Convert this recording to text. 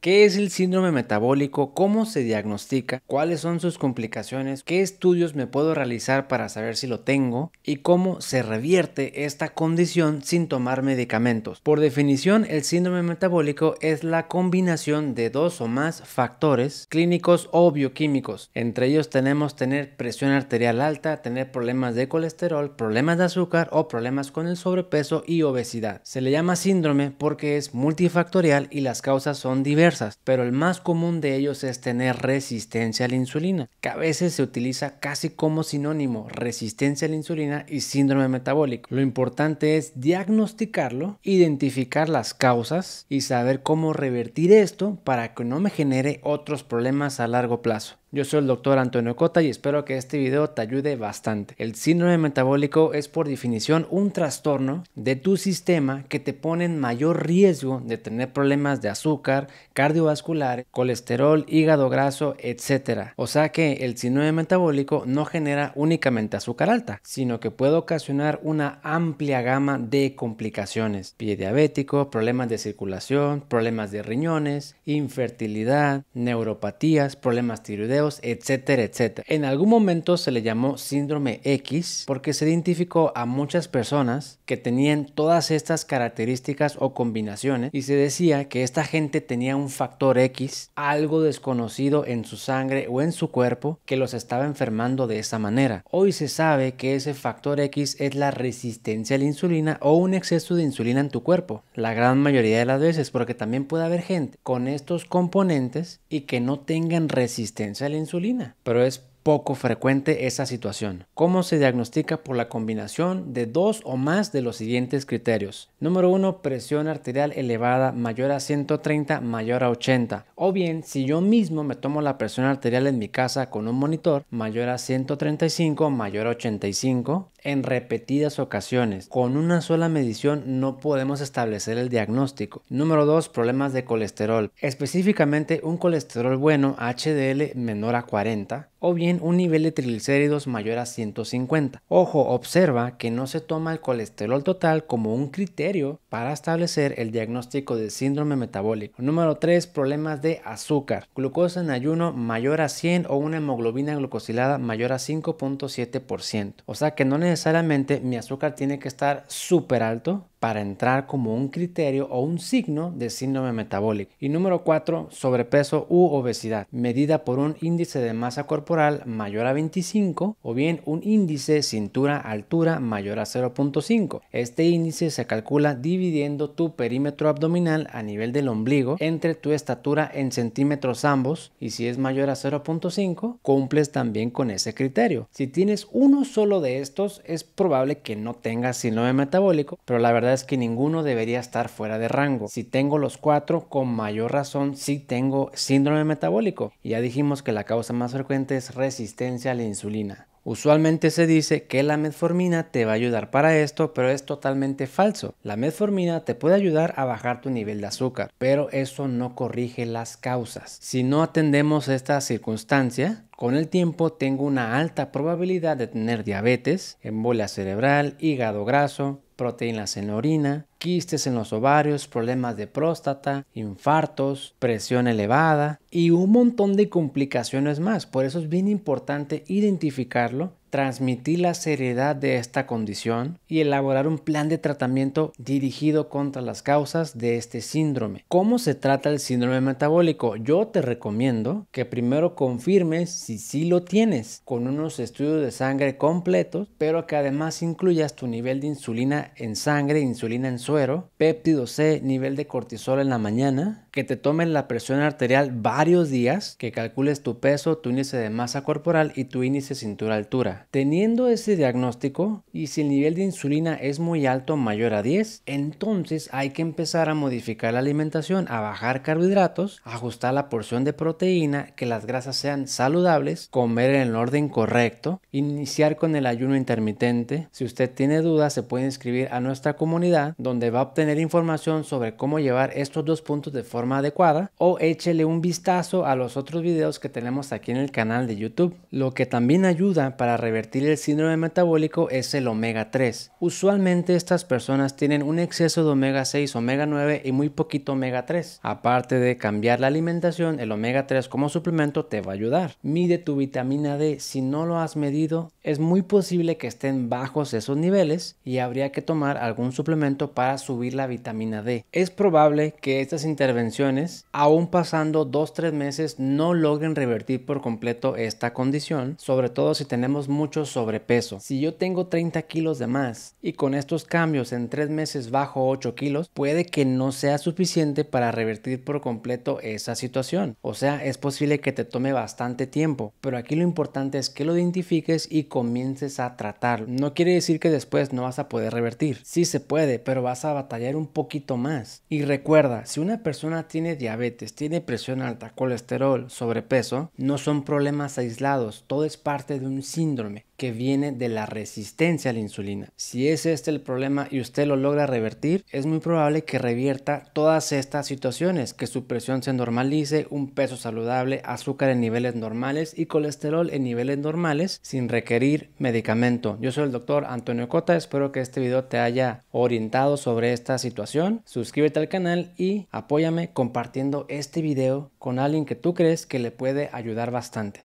¿Qué es el síndrome metabólico? ¿Cómo se diagnostica? ¿Cuáles son sus complicaciones? ¿Qué estudios me puedo realizar para saber si lo tengo? ¿Y cómo se revierte esta condición sin tomar medicamentos? Por definición, el síndrome metabólico es la combinación de dos o más factores clínicos o bioquímicos. Entre ellos tenemos tener presión arterial alta, tener problemas de colesterol, problemas de azúcar o problemas con el sobrepeso y obesidad. Se le llama síndrome porque es multifactorial y las causas son diversas pero el más común de ellos es tener resistencia a la insulina, que a veces se utiliza casi como sinónimo resistencia a la insulina y síndrome metabólico. Lo importante es diagnosticarlo, identificar las causas y saber cómo revertir esto para que no me genere otros problemas a largo plazo. Yo soy el doctor Antonio Cota y espero que este video te ayude bastante. El síndrome metabólico es por definición un trastorno de tu sistema que te pone en mayor riesgo de tener problemas de azúcar, cardiovascular, colesterol, hígado graso, etc. O sea que el síndrome metabólico no genera únicamente azúcar alta, sino que puede ocasionar una amplia gama de complicaciones. Pie diabético, problemas de circulación, problemas de riñones, infertilidad, neuropatías, problemas tiroides, etcétera, etcétera. En algún momento se le llamó síndrome X porque se identificó a muchas personas que tenían todas estas características o combinaciones y se decía que esta gente tenía un factor X, algo desconocido en su sangre o en su cuerpo que los estaba enfermando de esa manera. Hoy se sabe que ese factor X es la resistencia a la insulina o un exceso de insulina en tu cuerpo, la gran mayoría de las veces, porque también puede haber gente con estos componentes y que no tengan resistencia a la insulina, pero es poco frecuente esa situación. ¿Cómo se diagnostica? Por la combinación de dos o más de los siguientes criterios. Número 1, presión arterial elevada mayor a 130, mayor a 80. O bien, si yo mismo me tomo la presión arterial en mi casa con un monitor mayor a 135, mayor a 85 en repetidas ocasiones. Con una sola medición no podemos establecer el diagnóstico. Número 2. Problemas de colesterol. Específicamente un colesterol bueno HDL menor a 40 o bien un nivel de triglicéridos mayor a 150. Ojo, observa que no se toma el colesterol total como un criterio para establecer el diagnóstico de síndrome metabólico. Número 3. Problemas de azúcar. Glucosa en ayuno mayor a 100 o una hemoglobina glucosilada mayor a 5.7%. O sea que no necesitamos necesariamente mi azúcar tiene que estar súper alto para entrar como un criterio o un signo de síndrome metabólico. Y número 4, sobrepeso u obesidad, medida por un índice de masa corporal mayor a 25 o bien un índice cintura-altura mayor a 0.5. Este índice se calcula dividiendo tu perímetro abdominal a nivel del ombligo entre tu estatura en centímetros ambos y si es mayor a 0.5 cumples también con ese criterio. Si tienes uno solo de estos es probable que no tengas síndrome metabólico, pero la verdad es que ninguno debería estar fuera de rango. Si tengo los cuatro, con mayor razón sí tengo síndrome metabólico. Ya dijimos que la causa más frecuente es resistencia a la insulina. Usualmente se dice que la metformina te va a ayudar para esto, pero es totalmente falso. La metformina te puede ayudar a bajar tu nivel de azúcar, pero eso no corrige las causas. Si no atendemos esta circunstancia, con el tiempo tengo una alta probabilidad de tener diabetes, embolia cerebral, hígado graso, proteínas en la orina, quistes en los ovarios, problemas de próstata, infartos, presión elevada y un montón de complicaciones más. Por eso es bien importante identificarlo transmitir la seriedad de esta condición y elaborar un plan de tratamiento dirigido contra las causas de este síndrome. ¿Cómo se trata el síndrome metabólico? Yo te recomiendo que primero confirmes si sí lo tienes con unos estudios de sangre completos, pero que además incluyas tu nivel de insulina en sangre, insulina en suero, péptido C, nivel de cortisol en la mañana, que te tomen la presión arterial varios días, que calcules tu peso, tu índice de masa corporal y tu índice cintura-altura. Teniendo ese diagnóstico y si el nivel de insulina es muy alto, mayor a 10, entonces hay que empezar a modificar la alimentación, a bajar carbohidratos, ajustar la porción de proteína, que las grasas sean saludables, comer en el orden correcto, iniciar con el ayuno intermitente. Si usted tiene dudas, se puede inscribir a nuestra comunidad donde va a obtener información sobre cómo llevar estos dos puntos de forma adecuada o échele un vistazo a los otros videos que tenemos aquí en el canal de YouTube. Lo que también ayuda para revertir el síndrome metabólico es el omega 3. Usualmente estas personas tienen un exceso de omega 6, omega 9 y muy poquito omega 3. Aparte de cambiar la alimentación, el omega 3 como suplemento te va a ayudar. Mide tu vitamina D. Si no lo has medido, es muy posible que estén bajos esos niveles y habría que tomar algún suplemento para subir la vitamina D. Es probable que estas intervenciones, aún pasando 2-3 meses, no logren revertir por completo esta condición, sobre todo si tenemos mucho sobrepeso. Si yo tengo 30 kilos de más y con estos cambios en 3 meses bajo 8 kilos, puede que no sea suficiente para revertir por completo esa situación. O sea, es posible que te tome bastante tiempo, pero aquí lo importante es que lo identifiques y comiences a tratarlo. No quiere decir que después no vas a poder revertir. Sí se puede, pero vas a batallar un poquito más. Y recuerda, si una persona tiene diabetes, tiene presión alta, colesterol, sobrepeso, no son problemas aislados, todo es parte de un síndrome que viene de la resistencia a la insulina. Si es este el problema y usted lo logra revertir, es muy probable que revierta todas estas situaciones, que su presión se normalice, un peso saludable, azúcar en niveles normales y colesterol en niveles normales sin requerir medicamento. Yo soy el doctor Antonio Cota, espero que este video te haya orientado sobre esta situación. Suscríbete al canal y apóyame compartiendo este video con alguien que tú crees que le puede ayudar bastante.